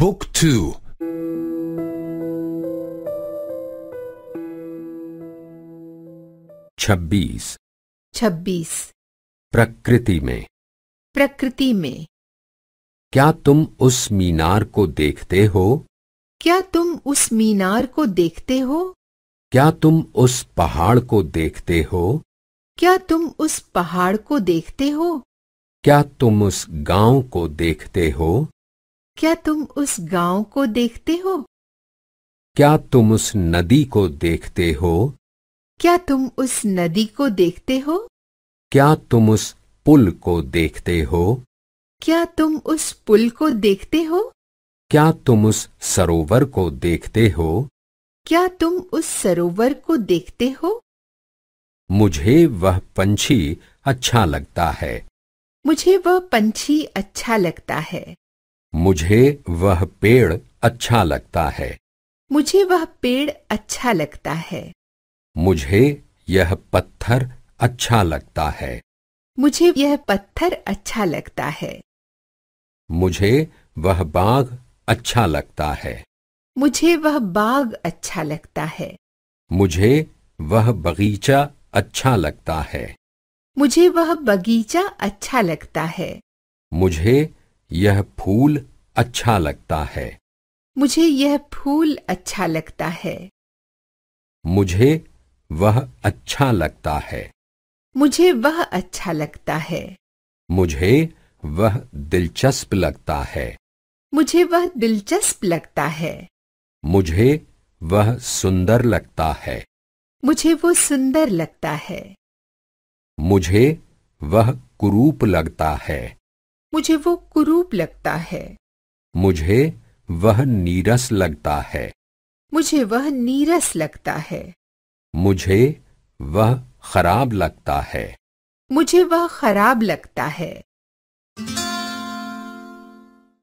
Book 2 26 26 प्रकृति में प्रकृति में क्या तुम उस मीनार को देखते हो क्या तुम उस मीनार को देखते हो क्या तुम उस पहाड़ को देखते हो क्या तुम उस पहाड़ को देखते हो क्या तुम उस गांव को देखते हो क्या तुम उस गांव को देखते हो क्या तुम उस नदी को देखते हो क्या तुम उस नदी को देखते हो क्या तुम उस पुल को देखते हो क्या तुम उस पुल को देखते हो क्या तुम उस सरोवर को देखते हो क्या तुम उस सरोवर को देखते हो मुझे वह पंछी अच्छा लगता है मुझे वह पंछी अच्छा लगता है मुझे वह पेड़ अच्छा लगता है मुझे वह पेड़ अच्छा लगता है मुझे यह पत्थर अच्छा लगता है मुझे यह पत्थर अच्छा लगता है मुझे वह बाग अच्छा लगता है मुझे वह बाग अच्छा लगता है मुझे वह बगीचा अच्छा लगता है मुझे वह बगीचा अच्छा लगता है मुझे यह फूल अच्छा लगता है मुझे यह फूल अच्छा लगता है मुझे वह अच्छा लगता है मुझे वह अच्छा लगता है मुझे वह दिलचस्प लगता है मुझे वह दिलचस्प लगता है मुझे वह सुंदर लगता है मुझे वो सुंदर लगता है मुझे वह कुरूप लगता है मुझे वो कुरूप लगता है मुझे वह नीरस लगता है मुझे वह नीरस लगता है मुझे वह खराब लगता है मुझे वह खराब लगता है